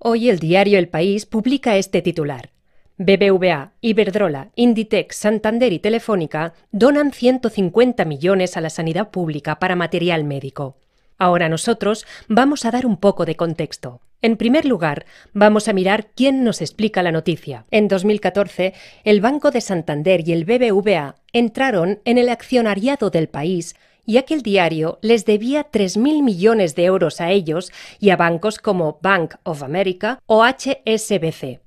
Hoy el diario El País publica este titular. BBVA, Iberdrola, Inditex, Santander y Telefónica donan 150 millones a la sanidad pública para material médico. Ahora nosotros vamos a dar un poco de contexto. En primer lugar, vamos a mirar quién nos explica la noticia. En 2014, el Banco de Santander y el BBVA entraron en el accionariado del país y aquel diario les debía 3.000 millones de euros a ellos y a bancos como Bank of America o HSBC.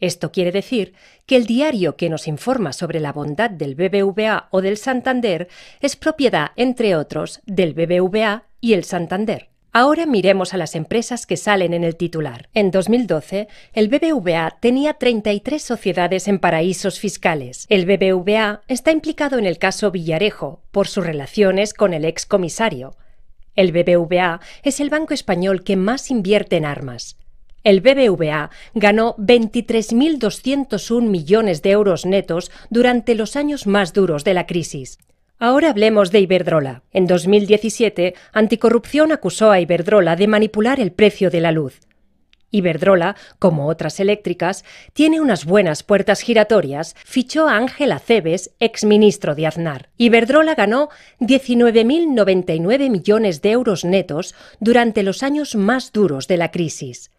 Esto quiere decir que el diario que nos informa sobre la bondad del BBVA o del Santander es propiedad, entre otros, del BBVA y el Santander. Ahora miremos a las empresas que salen en el titular. En 2012, el BBVA tenía 33 sociedades en paraísos fiscales. El BBVA está implicado en el caso Villarejo por sus relaciones con el excomisario. El BBVA es el banco español que más invierte en armas. El BBVA ganó 23.201 millones de euros netos durante los años más duros de la crisis. Ahora hablemos de Iberdrola. En 2017, Anticorrupción acusó a Iberdrola de manipular el precio de la luz. Iberdrola, como otras eléctricas, tiene unas buenas puertas giratorias, fichó a Ángel Aceves, exministro de Aznar. Iberdrola ganó 19.099 millones de euros netos durante los años más duros de la crisis.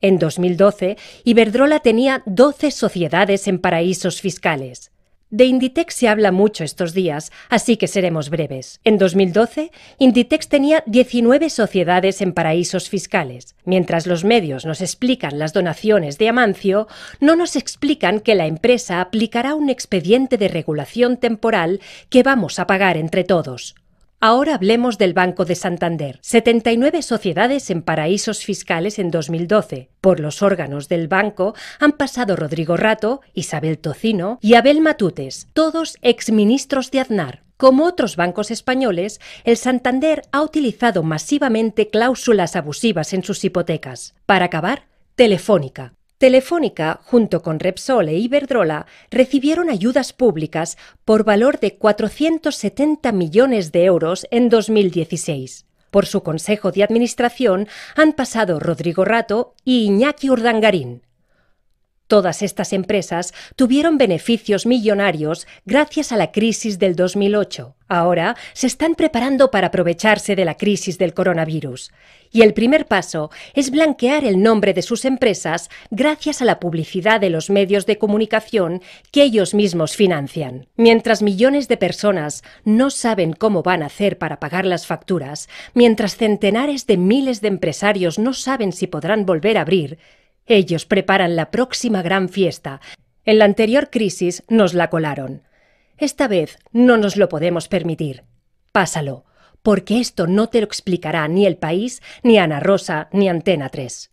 En 2012, Iberdrola tenía 12 sociedades en paraísos fiscales. De Inditex se habla mucho estos días, así que seremos breves. En 2012, Inditex tenía 19 sociedades en paraísos fiscales. Mientras los medios nos explican las donaciones de Amancio, no nos explican que la empresa aplicará un expediente de regulación temporal que vamos a pagar entre todos. Ahora hablemos del Banco de Santander. 79 sociedades en paraísos fiscales en 2012. Por los órganos del banco han pasado Rodrigo Rato, Isabel Tocino y Abel Matutes, todos exministros de Aznar. Como otros bancos españoles, el Santander ha utilizado masivamente cláusulas abusivas en sus hipotecas. Para acabar, Telefónica. Telefónica, junto con Repsol e Iberdrola, recibieron ayudas públicas por valor de 470 millones de euros en 2016. Por su consejo de administración han pasado Rodrigo Rato y Iñaki Urdangarín. Todas estas empresas tuvieron beneficios millonarios gracias a la crisis del 2008. Ahora se están preparando para aprovecharse de la crisis del coronavirus. Y el primer paso es blanquear el nombre de sus empresas gracias a la publicidad de los medios de comunicación que ellos mismos financian. Mientras millones de personas no saben cómo van a hacer para pagar las facturas, mientras centenares de miles de empresarios no saben si podrán volver a abrir, ellos preparan la próxima gran fiesta. En la anterior crisis nos la colaron. Esta vez no nos lo podemos permitir. Pásalo, porque esto no te lo explicará ni el país, ni Ana Rosa, ni Antena 3.